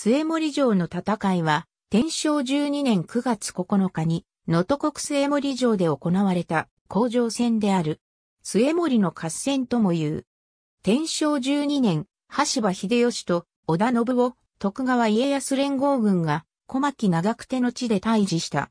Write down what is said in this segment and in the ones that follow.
末森城の戦いは、天正12年9月9日に、能登国末森城で行われた、工場戦である。末森の合戦とも言う。天正12年、橋場秀吉と織田信夫、徳川家康連合軍が、小牧長久手の地で対峙した。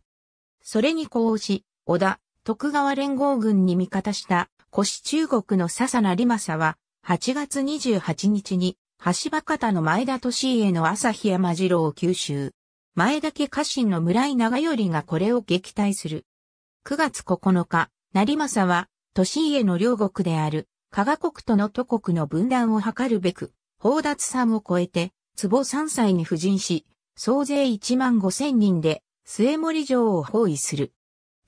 それに呼応し、織田、徳川連合軍に味方した、腰中国の笹成政は、8月28日に橋場方の前田利家の朝日山次郎を吸収。前田家家臣の村井長頼がこれを撃退する。9月9日、成政は、利家の両国である、加賀国との都国の分断を図るべく、宝達山を越えて、壺三歳に布陣し、総勢1万5千人で、末森城を包囲する。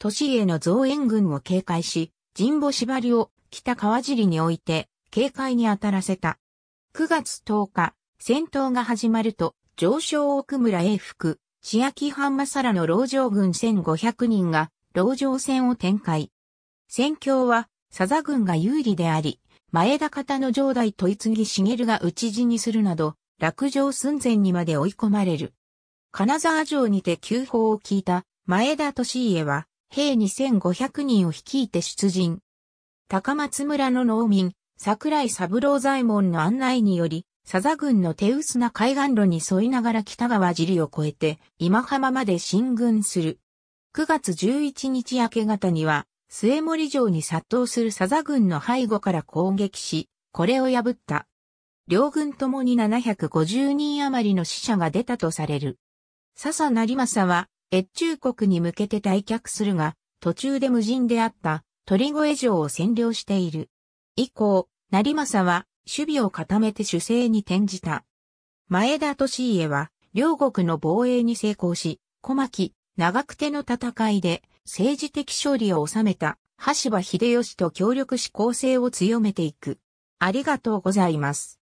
利家の増援軍を警戒し、神保縛りを北川尻に置いて、警戒に当たらせた。9月10日、戦闘が始まると、上昇奥村英福、千秋半正らの牢城軍1500人が、牢城戦を展開。戦況は、佐々軍が有利であり、前田方の城代と木茂が討ち死にするなど、落城寸前にまで追い込まれる。金沢城にて急報を聞いた前田利家は、兵2500人を率いて出陣。高松村の農民、桜井三郎左衛門の案内により、佐々軍の手薄な海岸路に沿いながら北川尻を越えて、今浜まで進軍する。9月11日明け方には、末森城に殺到する佐々軍の背後から攻撃し、これを破った。両軍ともに750人余りの死者が出たとされる。笹成政は、越中国に向けて退却するが、途中で無人であった鳥越城を占領している。以降、成政は守備を固めて守勢に転じた。前田利家は両国の防衛に成功し、小牧、長久手の戦いで政治的勝利を収めた羽柴秀吉と協力し攻勢を強めていく。ありがとうございます。